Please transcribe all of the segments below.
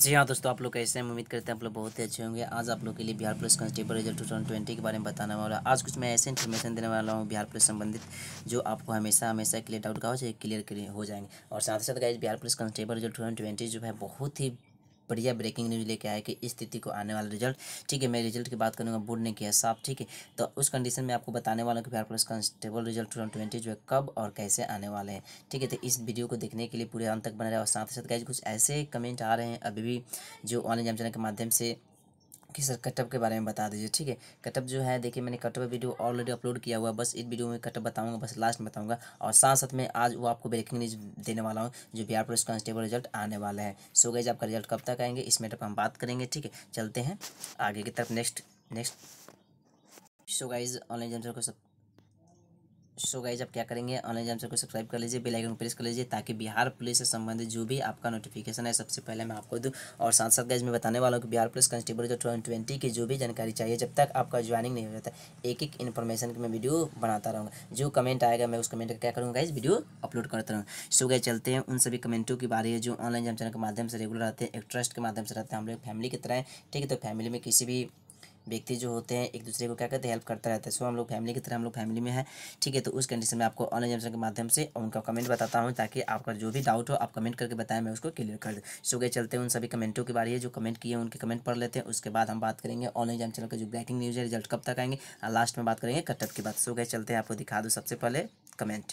जी हाँ दोस्तों आप लोग कैसे हैं उम्मीद करते हैं आप लोग बहुत ही अच्छे होंगे आज आप लोग के लिए Bihar police constable result two thousand twenty के बारे में बताने वाला आज कुछ मैं ऐसे इन्फॉर्मेशन देने वाला हूँ बिहार पुलिस संबंधित जो आपको हमेशा हमेशा क्लियर डाउट का हो जाए क्लियर हो जाएंगे और साथ ही साथ guys Bihar police constable result two जो है बहुत ही बढ़िया ब्रेकिंग न्यूज़ लेके आया कि इस स्थिति को आने वाला रिजल्ट ठीक है मैं रिजल्ट की बात करूँगा बोर्ड ने किया साफ ठीक है तो उस कंडीशन में आपको बताने वाला हूँ कि Bihar police constable result two twenty जो है कब और कैसे आने वाले हैं ठीक है तो इस वीडियो को देखने के लिए पूरे अंत तक बना रहे और साथ ही साथ कुछ ऐसे कमेंट आ रहे हैं अभी भी जो ऑनलाइन एग्जाम के माध्यम से कि सर कटअप के बारे में बता दीजिए ठीक है कटअप जो है देखिए मैंने कटअप वीडियो ऑलरेडी अपलोड किया हुआ बस इस वीडियो में कटअप बताऊँगा बस लास्ट में बताऊँगा और साथ साथ में आज वो आपको ब्रेकिंग न्यूज देने वाला हूँ जो बिहार पुलिस कांस्टेबल रिजल्ट आने वाला है सो गए आपका रिजल्ट कब तक आएंगे इस मैटर पर हम बात करेंगे ठीक है चलते हैं आगे की तरफ next next so guys online general को सब सो गाइज आप क्या करेंगे ऑनलाइन एग्जाम को सब्सक्राइब कर लीजिए बेल आइकन प्रेस कर लीजिए ताकि बिहार पुलिस से संबंधित जो भी आपका नोटिफिकेशन है सबसे पहले मैं आपको दूँ और साथ साथ गाइज मैं बताने वाला हूँ कि बिहार पुलिस कांस्टेबल जो ट्वेंटी की जो भी जानकारी चाहिए जब तक आपका ज्वाइनिंग नहीं हो जाता एक एक इन्फॉर्मेशन की मैं वीडियो बनाता रहूँगा जो कमेंट आएगा मैं उस कमेंट का क्या करूँगा गाइज वीडियो अपलोड करता रहूँ सो गाइज चलते हैं उन सभी कमेंटों की बारे में जो ऑनलाइन एग्जाम चैनल के माध्यम से रेगुलर रहते हैं एक ट्रस्ट के माध्यम से रहते हैं हम लोग फैमिली की तरह ठीक है तो फैमिली में किसी भी व्यक्ति जो होते हैं एक दूसरे को क्या कहते हैं हेल्प करता रहता है सो हम लोग फैमिली की तरह हम लोग फैमिली में है ठीक है तो उस कंडीशन में आपको ऑनलाइन एग्जाम के माध्यम से उनका कमेंट बताता हूँ ताकि आपका जो भी डाउट हो आप कमेंट करके बताएं मैं उसको क्लियर कर दूँ सो गए चलते हैं उन सभी कमेंटों के बारे में जो कमेंट किए उनके कमेंट पढ़ लेते हैं उसके बाद हम बात करेंगे ऑनलाइन एग्जाम चैनल का जो ब्रेकिंग न्यूज़ है रिजल्ट कब तक आएंगे लास्ट में बात करेंगे कटअप की बात सो गए चलते हैं आपको दिखा दो सबसे पहले कमेंट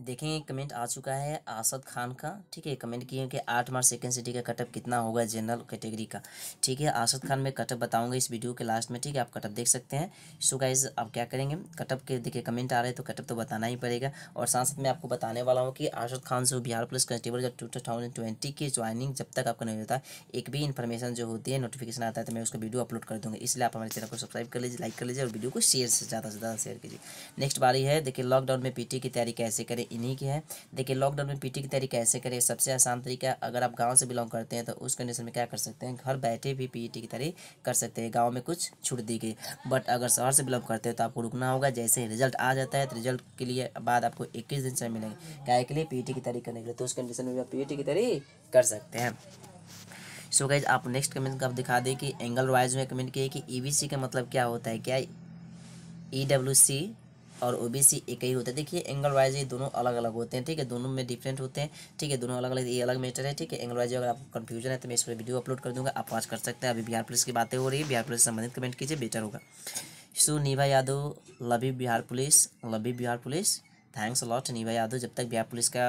देखेंगे कमेंट आ चुका है आसद खान का ठीक है कमेंट किए कि आठ मार्च सेकेंड सिटी का कटअप कितना होगा जनरल कैटेगरी का ठीक है आसद खान मैं कटअप बताऊंगा इस वीडियो के लास्ट में ठीक है आप कटअप देख सकते हैं सो गाइज आप क्या करेंगे कटअप के देखिए कमेंट आ रहे हैं तो कटअप तो बताना ही पड़ेगा और साथ साथ मैं आपको बताने वाला हूँ कि आसद खान जो बिहार पुलिस कंस्टेबल का टू थाउजेंड ट्वेंटी की ज्वाइनिंग जब तक आपको नहीं होता एक भी इन्फॉर्मेशन जो होती है नोटिफिकेशन आता है तो मैं उसका वीडियो अपलोड कर दूँगा इसलिए आप हमारे चैनल को सब्सक्राइब कर लीजिए लाइक कर लीजिए और वीडियो को शेयर से ज़्यादा से ज़्यादा शेयर कीजिए नेक्स्ट बारी है देखिए लॉकडाउन में पीटी की तैयारी कैसे करें फायदे इन्हीं के हैं देखिए लॉकडाउन में पीटी की तैयारी कैसे करें सबसे आसान तरीका अगर आप गांव से बिलोंग करते हैं तो उस कंडीशन में क्या कर सकते हैं घर बैठे भी पी की तैयारी कर सकते हैं गाँव में कुछ छूट दी गई बट अगर शहर से बिलोंग करते हैं तो आपको रुकना होगा जैसे रिजल्ट आ जाता है तो रिजल्ट के लिए बाद आपको इक्कीस दिन से मिलेंगे क्या के लिए पी की तैयारी करने के लिए तो उस कंडीशन में भी आप पी की तैयारी कर सकते हैं सो गाइज आप नेक्स्ट कमेंट का दिखा दें कि एंगल वाइज में कमेंट किए कि ई e का मतलब क्या होता है क्या ई डब्ल्यू सी और सी एक ही होता है देखिए एंगल वाइज ये दोनों अलग अलग होते हैं ठीक है दोनों में डिफरेंट होते हैं ठीक है दोनों अलग अलग ये अलग मैटर है ठीक है एंगल वाइज अगर आपको कन्फ्यूजन है तो मैं इस पर वीडियो अपलोड कर दूँगा आप वॉच कर सकते हैं अभी बिहार पुलिस की बातें हो रही है बिहार पुलिस से संबंधित कमेंट कीजिए बेटर होगा सो नीभा यादव लवी बिहार पुलिस लवी Bihar police thanks lot Neebha Yadav जब तक बिहार पुलिस का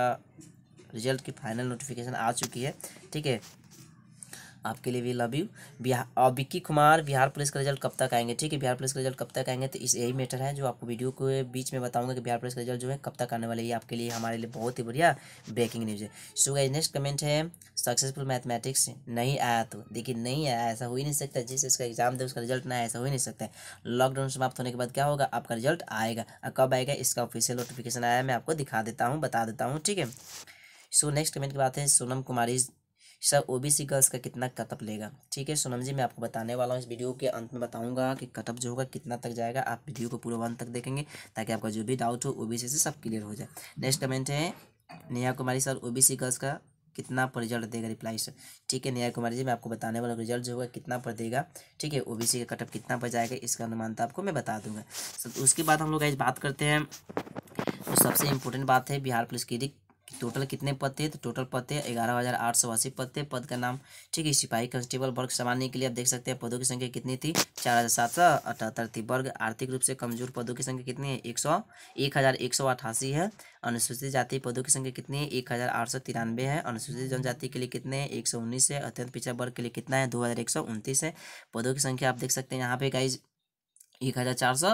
रिजल्ट की फाइनल नोटिफिकेशन आ चुकी है ठीक है आपके लिए वी लव यू बिहार और विक्की कुमार बिहार पुलिस का रिजल्ट कब तक आएंगे ठीक है बिहार पुलिस का रिजल्ट कब तक आएंगे तो इस यही मैटर है जो आपको वीडियो के बीच में बताऊंगा कि बिहार पुलिस का रिजल्ट जो है कब तक आने वाले ये आपके लिए हमारे लिए बहुत ही बढ़िया ब्रेकिंग न्यूज़ है सो गाइज नेक्स्ट कमेंट है सक्सेसफुल मैथमेटिक्स नहीं आया तो देखिए नहीं आया ऐसा हो ही नहीं सकता जिस इसका एग्जाम दे उसका रिजल्ट ना आया ऐसा हो ही नहीं सकता लॉकडाउन समाप्त होने के बाद क्या होगा आपका रिजल्ट आएगा और कब आएगा इसका ऑफिशियल नोटिफिकेशन आया मैं आपको दिखा देता हूँ बता देता हूँ ठीक है सो नेक्स्ट कमेंट की बात है Sonam Kumari sir OBC girls का कितना कटअप लेगा ठीक है सोनम जी मैं आपको बताने वाला हूँ इस वीडियो के अंत में बताऊँगा कि कटअप जो होगा कितना तक जाएगा आप वीडियो को पूरा अंत तक देखेंगे ताकि आपका जो भी डाउट हो ओबीसी से सब क्लियर हो जाए नेक्स्ट कमेंट है Neha Kumari sir OBC girls का कितना पर रिजल्ट देगा रिप्लाई सर ठीक है नेहा कुमारी जी मैं आपको बताने वाला रिजल्ट जो होगा कितना पर देगा ठीक है सी का कटअप कितना पर जाएगा इसका अनुमानता आपको मैं बता दूंगा सर उसके बाद हम लोग आज बात करते हैं तो सबसे इम्पोर्टेंट बात है बिहार पुलिस की टोटल कितने पद थे तो टोटल पद थे ग्यारह हज़ार आठ सौ अस्सी पद थे पद का नाम ठीक है सिपाही कांस्टेबल वर्ग सामान्य के लिए आप देख सकते हैं पदों की संख्या कितनी थी चार हज़ार सात सौ अठहत्तर थी वर्ग आर्थिक रूप से कमजोर पदों की संख्या कितनी है एक सौ एक हज़ार एक सौ अठासी है अनुसूचित जाति पदों की संख्या कितनी है एक हज़ार आठ सौ तिरानवे है अनुसूचित जनजाति के लिए कितने हैं एक सौ उन्नीस है अत्यंत पिछड़ा वर्ग के लिए कितना है दो हज़ार एक सौ उनतीस है पदों की संख्या आप देख सकते हैं यहाँ पे गाइज एक हज़ार चार सौ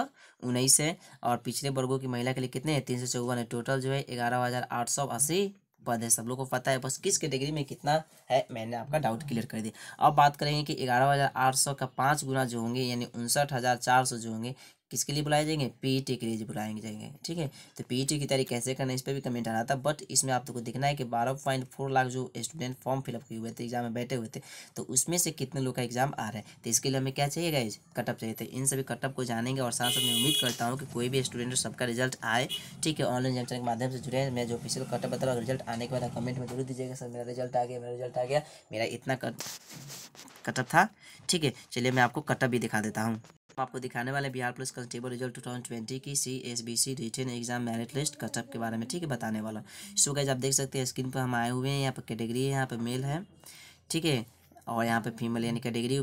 उन्नीस है और पिछले वर्गों की महिला के लिए कितने हैं तीन सौ चौवन है टोटल जो है ग्यारह हज़ार आठ सौ अस्सी पद है सब लोग को पता है बस किस कैटेगरी में कितना है मैंने आपका डाउट क्लियर कर दिया अब बात करेंगे कि ग्यारह हज़ार आठ सौ का पाँच गुना जो होंगे यानी उनसठ हज़ार चार सौ जो होंगे किसके लिए बुलाए जाएंगे पीटी के लिए बुलाए जाएंगे ठीक है तो पीटी की तैयारी कैसे करना है इस पर भी कमेंट आ रहा था बट इसमें आप लोग को देखना है कि बारह पॉइंट फोर लाख जो स्टूडेंट फॉर्म फिलअप किए हुए थे एग्जाम में बैठे हुए थे तो उसमें से कितने लोग का एग्जाम आ रहा है तो इसके लिए हमें क्या चाहिए गाइज कटअप चाहिए थे इन सभी कटअप को जानेंगे और साथ साथ मैं उम्मीद करता हूँ कि कोई भी स्टूडेंट सबका रिजल्ट आए ठीक है ऑनलाइन जंक्शन के माध्यम से जुड़े मैं जो ऑफिसियल कटअप बता रहा हूँ रिजल्ट आने के बाद कमेंट में जरूर दीजिएगा सर मेरा रिजल्ट आ गया मेरा रिजल्ट आ गया मेरा इतना कटअप था ठीक है चलिए मैं आपको कटअप भी दिखा देता हूँ हम आपको दिखाने वाले Bihar police constable result twenty की C S B C return exam merit list cutoff के बारे में ठीक है बताने वाला सो गैज आप देख सकते हैं स्क्रीन पर हम आए हुए हैं यहाँ पर कैटेगरी है यहाँ पर मेल है ठीक है और यहाँ पर फीमेल यानी कैटेगरी